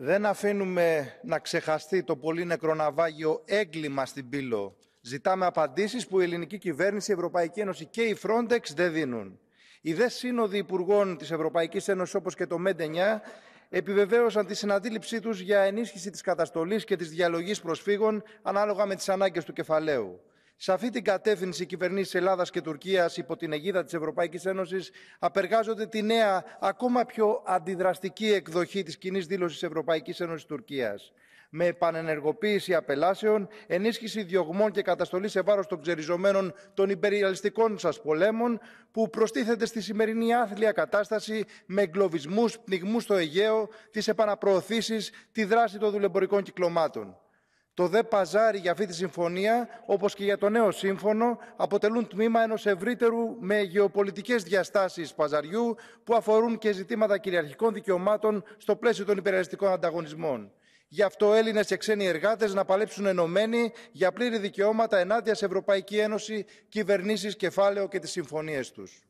Δεν αφήνουμε να ξεχαστεί το πολύ νεκροναβάγιο έγκλημα στην πύλο. Ζητάμε απαντήσεις που η ελληνική κυβέρνηση, η Ευρωπαϊκή Ένωση και η Frontex δεν δίνουν. Οι δε σύνοδοι υπουργών της Ευρωπαϊκής Ένωσης όπως και το ΜΕΝΤΕΝΙΑ επιβεβαίωσαν τη συναντήληψή τους για ενίσχυση της καταστολής και της διαλογής προσφύγων ανάλογα με τις ανάγκες του κεφαλαίου. Σε αυτή την κατεύθυνση, οι κυβερνήσεις Ελλάδας και Τουρκίας, υπό την αιγίδα της Ευρωπαϊκής Ένωσης, απεργάζονται τη νέα, ακόμα πιο αντιδραστική εκδοχή της κοινής δήλωσης Ευρωπαϊκής Ένωσης Τουρκίας. Με επανενεργοποίηση απελάσεων, ενίσχυση διωγμών και καταστολή σε βάρος των ξεριζωμένων των υπεριαλιστικών σας πολέμων, που προστίθεται στη σημερινή άθλια κατάσταση με εγκλωβισμούς, πνιγμούς στο Αιγαίο, τις επαναπροωθήσεις, τη δράση των δουλεμπορικών κυκλωμάτων. Το δε παζάρι για αυτή τη συμφωνία, όπως και για το νέο σύμφωνο, αποτελούν τμήμα ενός ευρύτερου με γεωπολιτικές διαστάσεις παζαριού που αφορούν και ζητήματα κυριαρχικών δικαιωμάτων στο πλαίσιο των υπεραλιστικών ανταγωνισμών. Γι' αυτό Έλληνες και ξένοι εργάτες να παλέψουν ενωμένοι για πλήρη δικαιώματα ενάντια σε Ευρωπαϊκή Ένωση, κυβερνήσεις, κεφάλαιο και τις συμφωνίες τους.